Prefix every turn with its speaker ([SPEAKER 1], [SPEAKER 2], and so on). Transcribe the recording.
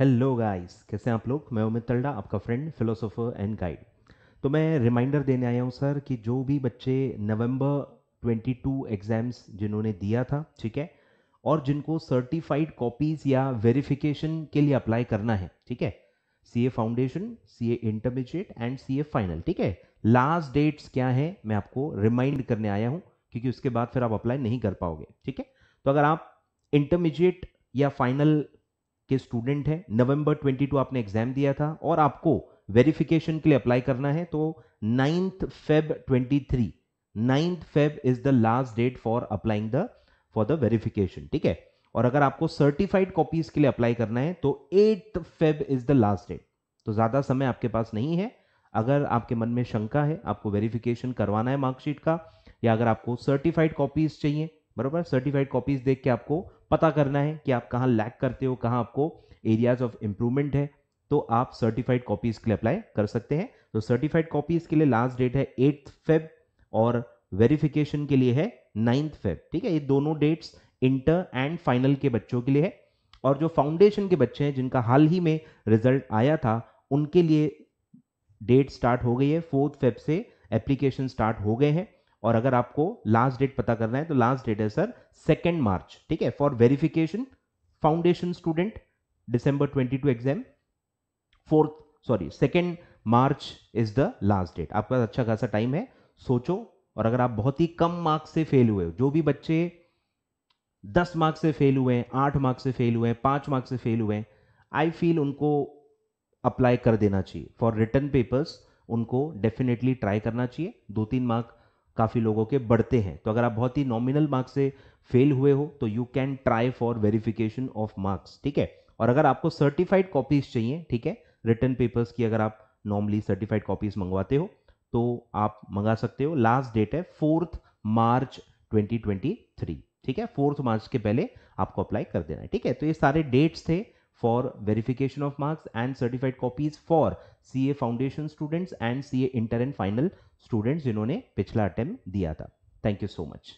[SPEAKER 1] hello guys कैसे आप लोग मैं उमित तलडा आपका फ्रेंड फिलोसोफर एंड गाइड तो मैं रिमाइंडर देने आया हूँ सर कि जो भी बच्चे नवंबर 22 एग्ज़ाम्स जिन्होंने दिया था ठीक है और जिनको सर्टिफाइड कॉपीज़ या वेरिफिकेशन के लिए अप्लाई करना है ठीक है C A foundation C A intermediate and C A final ठीक है लास्ट डेट्स क्या है मैं आपको रिमाइंड करने आया हूँ क्योंकि उसके बाद फिर आप अप्लाई नहीं कर पाओगे ठीक है तो अगर आप इंटरमीडिएट या फाइनल के स्टूडेंट हैं नवंबर 22 आपने एग्जाम दिया था और आपको वेरिफिकेशन के लिए अप्लाई करना है तो ninth Feb 23 ninth Feb is the last date for applying the for the verification ठीक है और अगर आपको सर्टिफाइड कॉपीज के लिए अप्लाई करना है तो eight Feb is the last date तो ज्यादा समय आपके पास नहीं है अगर आपके मन में शंका है आपको वेरिफिकेशन करवाना है मार्कशीट का या अगर आपको सर्टिफाइड कॉपीज चाहिए बरोबर सर्टिफाइड कॉपीज देख के आपको पता करना है कि आप कहाँ लैक करते हो कहाँ आपको एरियाज ऑफ इंप्रूवमेंट है तो आप सर्टिफाइड कॉपीज के लिए अप्लाई कर सकते हैं तो सर्टिफाइड कॉपीज के लिए लास्ट डेट है एट्थ फेब और वेरिफिकेशन के लिए है नाइन्थ फेब ठीक है ये दोनों डेट्स इंटर एंड फाइनल के बच्चों के लिए है और जो फाउंडेशन के बच्चे हैं जिनका हाल ही में रिजल्ट आया था उनके लिए डेट स्टार्ट हो गई है फोर्थ फेब से एप्लीकेशन स्टार्ट हो गए हैं और अगर आपको लास्ट डेट पता करना है तो लास्ट डेट है सर सेकेंड मार्च ठीक है for verification foundation student December twenty two exam fourth sorry second March is the last date आपका अच्छा खासा टाइम है सोचो और अगर आप बहुत ही कम मार्क्स से फेल हुए हो जो भी बच्चे दस मार्क्स से फेल हुए हैं आठ मार्क्स से फेल हुए हैं पाँच मार्क्स से फेल हुए हैं आई फील उनको अप्लाई कर देना चाहिए फॉर रिटर्न पेपर्स उनको डेफिनेटली ट्राई करना चाहिए दो तीन मार्क काफ़ी लोगों के बढ़ते हैं तो अगर आप बहुत ही नॉमिनल मार्क्स से फेल हुए हो तो you can try for verification of marks ठीक है और अगर आपको सर्टिफाइड कॉपीज चाहिए ठीक है रिटर्न पेपर्स की अगर आप नॉर्मली सर्टिफाइड कॉपीज मंगवाते हो तो आप मंगा सकते हो लास्ट डेट है फोर्थ मार्च 2023 ठीक है फोर्थ मार्च के पहले आपको अप्लाई कर देना है ठीक है तो ये सारे डेट्स थे for verification of marks and certified copies for CA foundation students and CA inter and final students जिन्होंने पिछला अटेम्प्ट दिया था थैंक यू सो मच